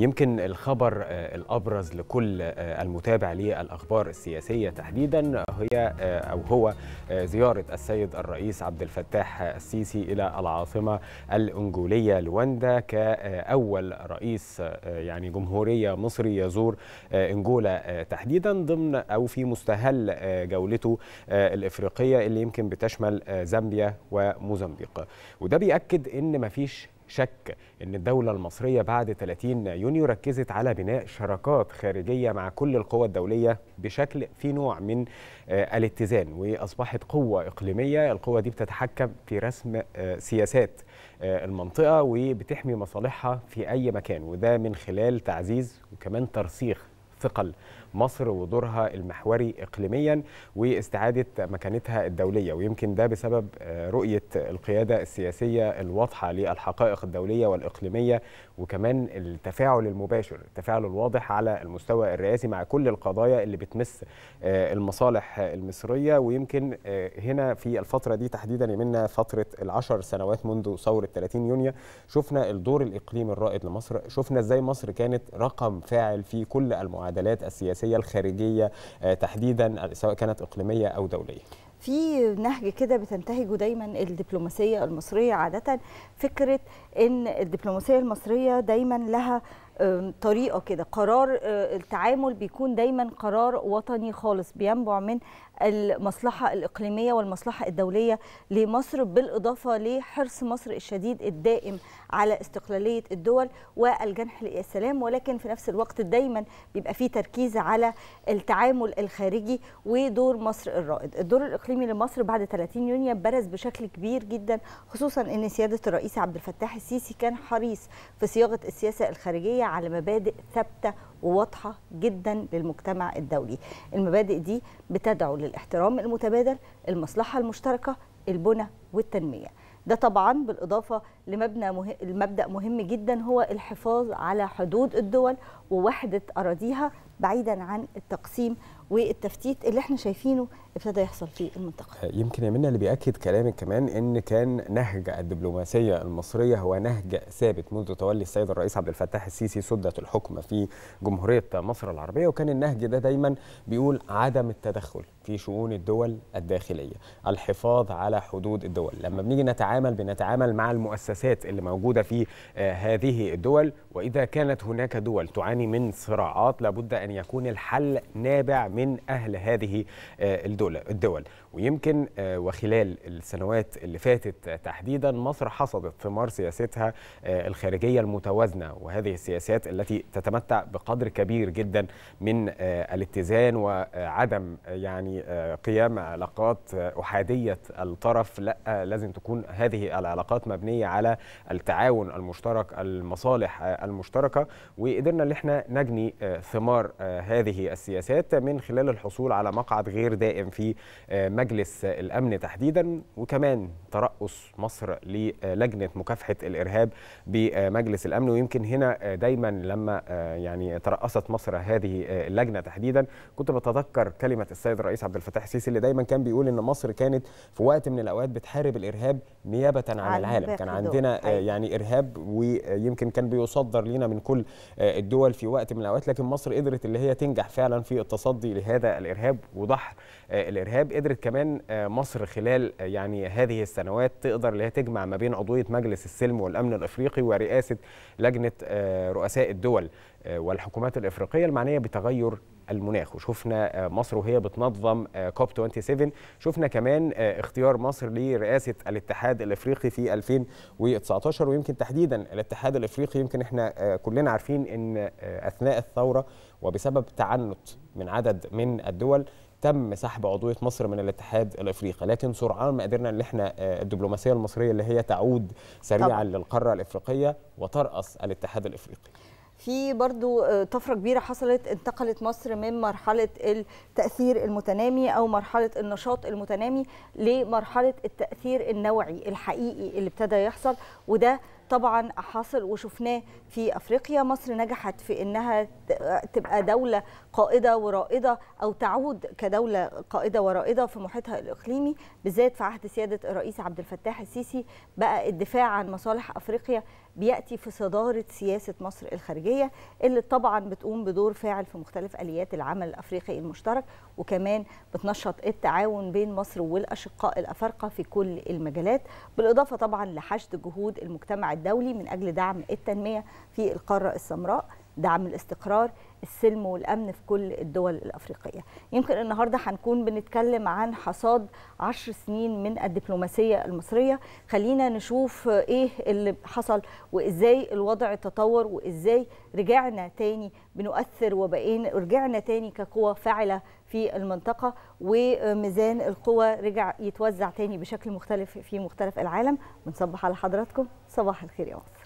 يمكن الخبر آه، الابرز لكل آه، المتابع للاخبار السياسيه تحديدا هي آه، او هو زياره السيد الرئيس عبد الفتاح السيسي الى العاصمه الانجوليه لواندا كاول رئيس يعني جمهوريه مصري يزور انجولا تحديدا ضمن او في مستهل جولته الافريقيه اللي يمكن بتشمل زامبيا وموزمبيق وده بياكد ان مفيش شك أن الدولة المصرية بعد 30 يونيو ركزت على بناء شراكات خارجية مع كل القوى الدولية بشكل في نوع من آه، الاتزان وأصبحت قوة إقليمية القوة دي بتتحكم في رسم آه، سياسات آه، المنطقة وبتحمي مصالحها في أي مكان وده من خلال تعزيز وكمان ترسيخ ثقل مصر ودورها المحوري إقليميا واستعادة مكانتها الدولية ويمكن ده بسبب آه، رؤية القيادة السياسية الواضحة للحقائق الدولية والإقليمية وكمان التفاعل المباشر التفاعل الواضح على المستوى الرئاسي مع كل القضايا اللي بتمس آه، المصالح المصرية ويمكن آه، هنا في الفترة دي تحديدا يمنا فترة العشر سنوات منذ ثورة 30 يونيو شفنا الدور الإقليمي الرائد لمصر شفنا ازاي مصر كانت رقم فاعل في كل المعادلات السياسية السياسيه الخارجيه آه، تحديدا آه، سواء كانت اقليميه او دوليه في نهج كده بتنتهجه دايما الدبلوماسيه المصريه عاده فكره ان الدبلوماسيه المصريه دايما لها طريقه كده قرار أه، التعامل بيكون دايما قرار وطني خالص بينبع من المصلحه الاقليميه والمصلحه الدوليه لمصر بالاضافه لحرص مصر الشديد الدائم على استقلاليه الدول والجنح للسلام ولكن في نفس الوقت دايما بيبقى فيه تركيز على التعامل الخارجي ودور مصر الرائد الدور الاقليمي لمصر بعد 30 يونيو برز بشكل كبير جدا خصوصا ان سياده الرئيس عبد الفتاح السيسي كان حريص في صياغه السياسه الخارجيه على مبادئ ثابته وواضحه جدا للمجتمع الدولي المبادئ دي بتدعو للاحترام المتبادل المصلحه المشتركه البنى والتنميه ده طبعا بالاضافه لمبنى مه... المبدا مهم جدا هو الحفاظ على حدود الدول ووحده اراضيها بعيدا عن التقسيم والتفتيت اللي احنا شايفينه ابتدى يحصل في المنطقه. يمكن يا منى اللي بياكد كلامك كمان ان كان نهج الدبلوماسيه المصريه هو نهج ثابت منذ تولي السيد الرئيس عبد الفتاح السيسي سده الحكم في جمهوريه مصر العربيه وكان النهج ده دايما بيقول عدم التدخل في شؤون الدول الداخليه، الحفاظ على حدود الدول، لما بنيجي نتعامل بنتعامل مع المؤسسات اللي موجوده في آه، هذه الدول واذا كانت هناك دول تعاني من صراعات لابد ان أن يكون الحل نابع من أهل هذه آه، الدول ويمكن آه، وخلال السنوات اللي فاتت تحديدا مصر حصدت ثمار سياستها آه، الخارجية المتوازنة وهذه السياسات التي تتمتع بقدر كبير جدا من الاتزان وعدم يعني قيام علاقات أحادية الطرف لا لازم تكون هذه العلاقات مبنية على التعاون المشترك المصالح المشتركة وقدرنا ان احنا نجني ثمار آه، هذه السياسات من خلال الحصول على مقعد غير دائم في آه، مجلس الأمن تحديدا وكمان ترأس مصر للجنة مكافحة الإرهاب بمجلس الأمن ويمكن هنا آه، دايما لما يعني ترأست مصر هذه اللجنة تحديدا كنت بتذكر كلمة السيد الرئيس عبد الفتاح السيسي اللي دايما كان بيقول إن مصر كانت في وقت من الأوقات بتحارب الإرهاب نيابة عن, العالم كان عندنا أيوة. يعني إرهاب ويمكن كان بيصدر لنا من كل الدول في وقت من الأوقات لكن مصر قدرت اللي هي تنجح فعلا في التصدي لهذا الارهاب وضح آه، الارهاب قدرت كمان آه، مصر خلال آه، يعني هذه السنوات تقدر اللي هي تجمع ما بين عضويه مجلس السلم والامن الافريقي ورئاسه لجنه رؤساء الدول والحكومات الافريقيه المعنيه بتغير المناخ وشفنا آه، مصر وهي بتنظم آه، كوب 27 شفنا كمان آه، اختيار مصر لرئاسه الاتحاد الافريقي في 2019 ويمكن تحديدا الاتحاد الافريقي يمكن احنا كلنا عارفين ان اثناء الثوره وبسبب تعنت من عدد من الدول تم سحب عضويه مصر من الاتحاد الافريقي لكن سرعان ما قدرنا ان احنا الدبلوماسيه المصريه اللي هي تعود سريعا للقاره الافريقيه وترأس الاتحاد الافريقي في برضو آه، طفره كبيره حصلت انتقلت مصر من مرحله التاثير المتنامي او مرحله النشاط المتنامي لمرحله التاثير النوعي الحقيقي اللي ابتدى يحصل وده طبعا حاصل وشفناه في افريقيا مصر نجحت في انها تبقى دوله قائده ورائده او تعود كدوله قائده ورائده في محيطها الاقليمي بالذات في عهد سياده الرئيس عبد الفتاح السيسي بقى الدفاع عن مصالح افريقيا بياتي في صداره سياسه مصر الخارجيه اللي طبعا بتقوم بدور فاعل في مختلف اليات العمل الافريقي المشترك وكمان بتنشط التعاون بين مصر والاشقاء الافارقه في كل المجالات بالاضافه طبعا لحشد جهود المجتمع الدولي من أجل دعم التنمية في القارة السمراء دعم الاستقرار السلم والامن في كل الدول الافريقيه يمكن النهارده هنكون بنتكلم عن حصاد عشر سنين من الدبلوماسيه المصريه خلينا نشوف ايه اللي حصل وازاي الوضع تطور وازاي رجعنا تاني بنؤثر وبقينا رجعنا تاني كقوى فاعله في المنطقه وميزان القوى رجع يتوزع تاني بشكل مختلف في مختلف العالم بنصبح على حضراتكم صباح الخير يا مصر